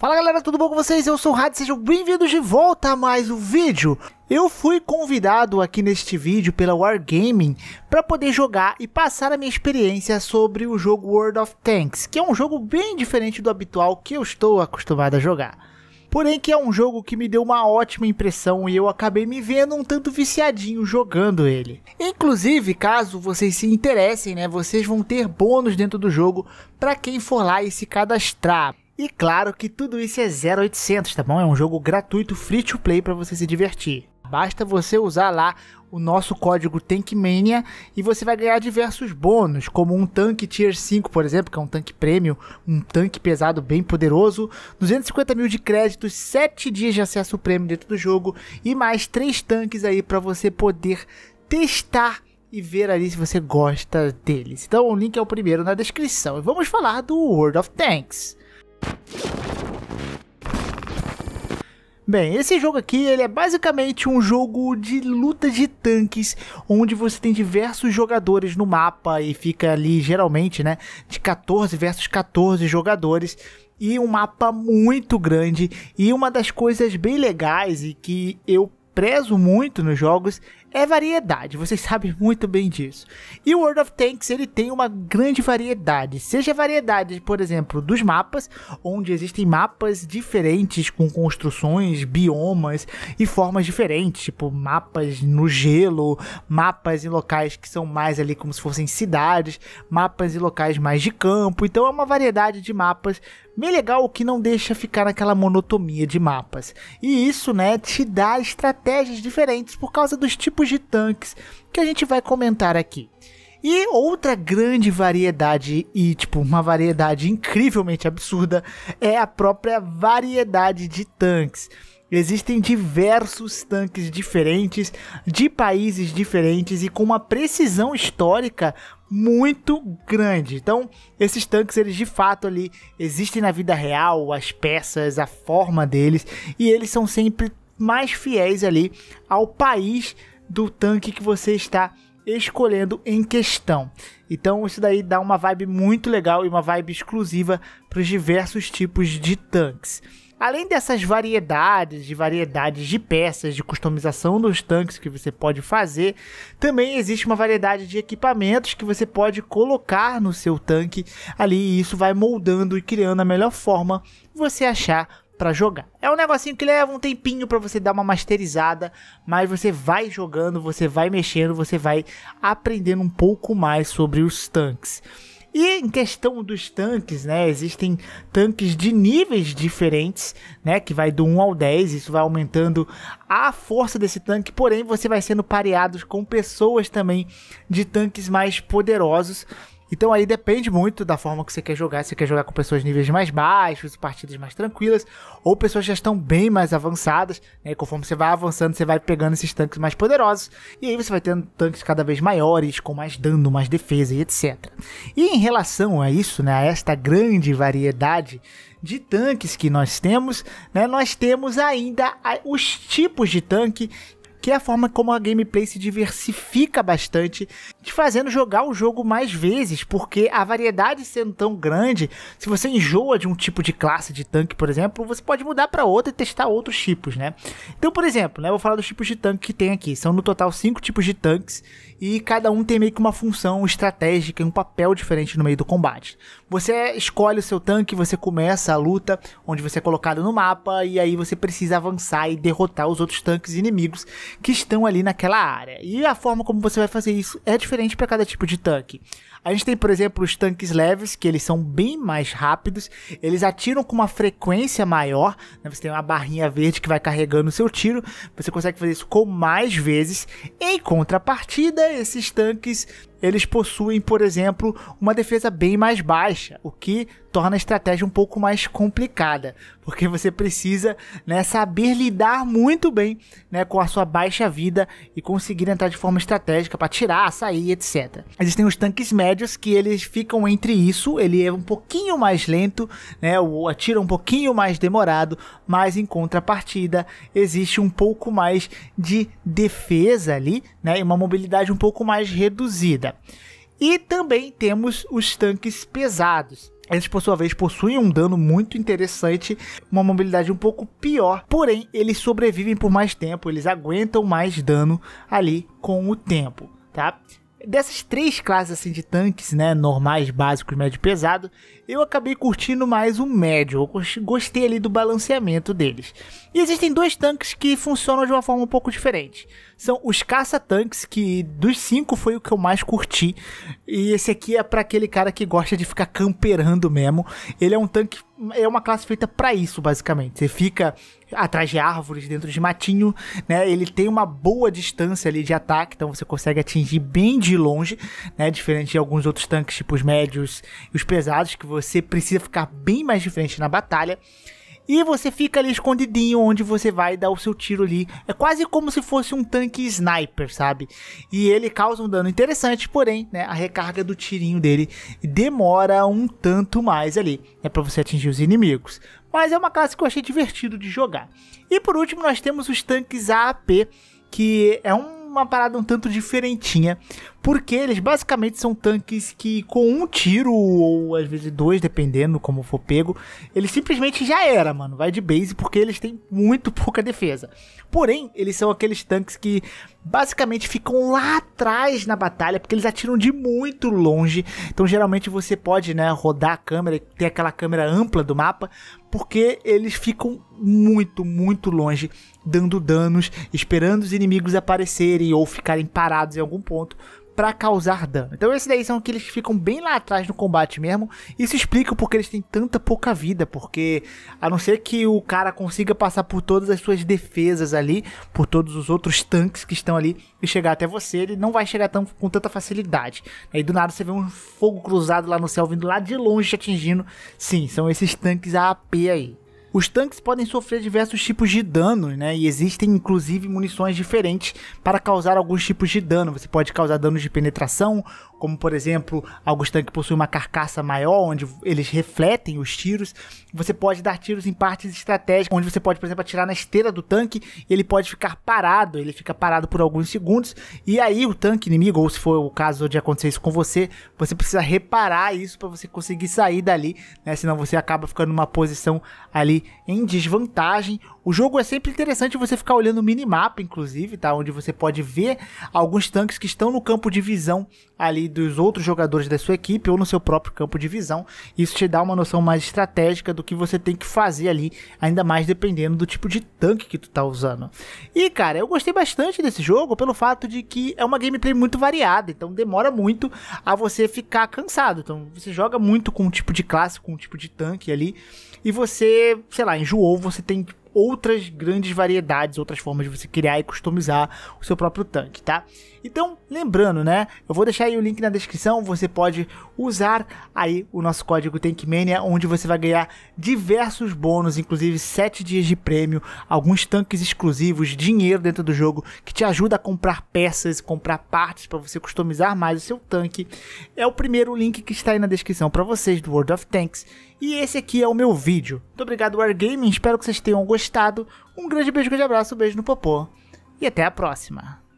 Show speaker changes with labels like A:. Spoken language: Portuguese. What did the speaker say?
A: Fala galera, tudo bom com vocês? Eu sou o Rádio, sejam bem-vindos de volta a mais um vídeo. Eu fui convidado aqui neste vídeo pela Wargaming para poder jogar e passar a minha experiência sobre o jogo World of Tanks, que é um jogo bem diferente do habitual que eu estou acostumado a jogar. Porém que é um jogo que me deu uma ótima impressão e eu acabei me vendo um tanto viciadinho jogando ele. Inclusive, caso vocês se interessem, né, vocês vão ter bônus dentro do jogo para quem for lá e se cadastrar. E claro que tudo isso é 0800, tá bom? É um jogo gratuito, free to play para você se divertir. Basta você usar lá o nosso código Tankmania e você vai ganhar diversos bônus, como um tanque Tier 5, por exemplo, que é um tanque prêmio, um tanque pesado bem poderoso, 250 mil de créditos, 7 dias de acesso prêmio dentro do jogo e mais 3 tanques aí para você poder testar e ver ali se você gosta deles. Então o link é o primeiro na descrição. E vamos falar do World of Tanks. Bem, esse jogo aqui ele é basicamente um jogo de luta de tanques, onde você tem diversos jogadores no mapa e fica ali geralmente, né, de 14 versus 14 jogadores e um mapa muito grande e uma das coisas bem legais e que eu prezo muito nos jogos é variedade, vocês sabem muito bem disso. E o World of Tanks ele tem uma grande variedade, seja variedade, por exemplo, dos mapas, onde existem mapas diferentes com construções, biomas e formas diferentes, tipo mapas no gelo, mapas em locais que são mais ali como se fossem cidades, mapas em locais mais de campo. Então é uma variedade de mapas bem legal que não deixa ficar naquela monotonia de mapas. E isso, né, te dá estratégia estratégias diferentes por causa dos tipos de tanques que a gente vai comentar aqui. E outra grande variedade, e tipo, uma variedade incrivelmente absurda, é a própria variedade de tanques. Existem diversos tanques diferentes, de países diferentes e com uma precisão histórica muito grande. Então, esses tanques, eles de fato ali existem na vida real, as peças, a forma deles, e eles são sempre mais fiéis ali ao país do tanque que você está escolhendo em questão. Então isso daí dá uma vibe muito legal e uma vibe exclusiva para os diversos tipos de tanques. Além dessas variedades, de variedades de peças, de customização dos tanques que você pode fazer, também existe uma variedade de equipamentos que você pode colocar no seu tanque ali e isso vai moldando e criando a melhor forma você achar para jogar. É um negocinho que leva um tempinho para você dar uma masterizada, mas você vai jogando, você vai mexendo, você vai aprendendo um pouco mais sobre os tanques. E em questão dos tanques, né, existem tanques de níveis diferentes, né, que vai do 1 ao 10, isso vai aumentando a força desse tanque, porém você vai sendo pareado com pessoas também de tanques mais poderosos então aí depende muito da forma que você quer jogar. Se você quer jogar com pessoas de níveis mais baixos, partidas mais tranquilas, ou pessoas já estão bem mais avançadas. Né? Conforme você vai avançando, você vai pegando esses tanques mais poderosos. E aí você vai tendo tanques cada vez maiores, com mais dano, mais defesa e etc. E em relação a isso, né, a esta grande variedade de tanques que nós temos, né, nós temos ainda os tipos de tanque que é a forma como a gameplay se diversifica bastante, te fazendo jogar o jogo mais vezes, porque a variedade sendo tão grande, se você enjoa de um tipo de classe de tanque, por exemplo, você pode mudar para outra e testar outros tipos, né? Então, por exemplo, né, eu vou falar dos tipos de tanque que tem aqui. São no total cinco tipos de tanques e cada um tem meio que uma função estratégica e um papel diferente no meio do combate. Você escolhe o seu tanque, você começa a luta onde você é colocado no mapa e aí você precisa avançar e derrotar os outros tanques inimigos que estão ali naquela área. E a forma como você vai fazer isso é diferente para cada tipo de tanque. A gente tem, por exemplo, os tanques leves, que eles são bem mais rápidos, eles atiram com uma frequência maior, né? você tem uma barrinha verde que vai carregando o seu tiro, você consegue fazer isso com mais vezes. Em contrapartida, esses tanques eles possuem, por exemplo, uma defesa bem mais baixa, o que torna a estratégia um pouco mais complicada, porque você precisa né, saber lidar muito bem né, com a sua baixa vida e conseguir entrar de forma estratégica para tirar, sair, etc. Existem os tanques médios médias que eles ficam entre isso, ele é um pouquinho mais lento, né, o atira um pouquinho mais demorado, mas em contrapartida existe um pouco mais de defesa ali, né, e uma mobilidade um pouco mais reduzida. E também temos os tanques pesados. Eles, por sua vez, possuem um dano muito interessante, uma mobilidade um pouco pior, porém, eles sobrevivem por mais tempo, eles aguentam mais dano ali com o tempo, tá? Dessas três classes assim, de tanques, né? Normais, básicos, médio e pesado, eu acabei curtindo mais o médio. Eu gostei ali do balanceamento deles. E existem dois tanques que funcionam de uma forma um pouco diferente são os caça-tanques, que dos cinco foi o que eu mais curti. E esse aqui é para aquele cara que gosta de ficar camperando mesmo. Ele é um tanque, é uma classe feita para isso, basicamente. Você fica atrás de árvores, dentro de matinho, né? Ele tem uma boa distância ali de ataque, então você consegue atingir bem de longe, né? Diferente de alguns outros tanques, tipo os médios e os pesados, que você precisa ficar bem mais diferente na batalha. E você fica ali escondidinho onde você vai dar o seu tiro ali. É quase como se fosse um tanque sniper, sabe? E ele causa um dano interessante, porém, né, a recarga do tirinho dele demora um tanto mais ali, é né, para você atingir os inimigos. Mas é uma classe que eu achei divertido de jogar. E por último, nós temos os tanques AP, que é um uma parada um tanto diferentinha, porque eles basicamente são tanques que com um tiro, ou às vezes dois, dependendo como for pego, ele simplesmente já era, mano, vai de base, porque eles têm muito pouca defesa. Porém, eles são aqueles tanques que basicamente ficam lá atrás na batalha, porque eles atiram de muito longe, então geralmente você pode, né, rodar a câmera, ter aquela câmera ampla do mapa, porque eles ficam muito, muito longe, dando danos, esperando os inimigos aparecerem ou ficarem parados em algum ponto para causar dano. Então esses daí são aqueles que ficam bem lá atrás no combate mesmo. Isso explica porque eles têm tanta pouca vida, porque a não ser que o cara consiga passar por todas as suas defesas ali, por todos os outros tanques que estão ali e chegar até você, ele não vai chegar tão, com tanta facilidade. Aí do nada você vê um fogo cruzado lá no céu vindo lá de longe te atingindo. Sim, são esses tanques AP aí. Os tanques podem sofrer diversos tipos de dano, né? E existem inclusive munições diferentes para causar alguns tipos de dano. Você pode causar danos de penetração, como por exemplo, alguns tanques possuem uma carcaça maior, onde eles refletem os tiros. Você pode dar tiros em partes estratégicas, onde você pode, por exemplo, atirar na esteira do tanque e ele pode ficar parado, ele fica parado por alguns segundos, e aí o tanque inimigo, ou se for o caso de acontecer isso com você, você precisa reparar isso para você conseguir sair dali, né? Senão você acaba ficando numa posição ali em desvantagem o jogo é sempre interessante você ficar olhando o minimapa, inclusive, tá? Onde você pode ver alguns tanques que estão no campo de visão ali dos outros jogadores da sua equipe ou no seu próprio campo de visão. Isso te dá uma noção mais estratégica do que você tem que fazer ali, ainda mais dependendo do tipo de tanque que tu tá usando. E, cara, eu gostei bastante desse jogo pelo fato de que é uma gameplay muito variada, então demora muito a você ficar cansado. Então, você joga muito com um tipo de classe, com um tipo de tanque ali, e você, sei lá, enjoou, você tem que outras grandes variedades, outras formas de você criar e customizar o seu próprio tanque, tá? Então, lembrando, né? Eu vou deixar aí o link na descrição, você pode usar aí o nosso código Tankmania, onde você vai ganhar diversos bônus, inclusive 7 dias de prêmio, alguns tanques exclusivos, dinheiro dentro do jogo que te ajuda a comprar peças, comprar partes para você customizar mais o seu tanque. É o primeiro link que está aí na descrição para vocês do World of Tanks. E esse aqui é o meu vídeo, muito obrigado, Wargaming. Espero que vocês tenham gostado. Um grande beijo, grande abraço, um beijo no popô. E até a próxima.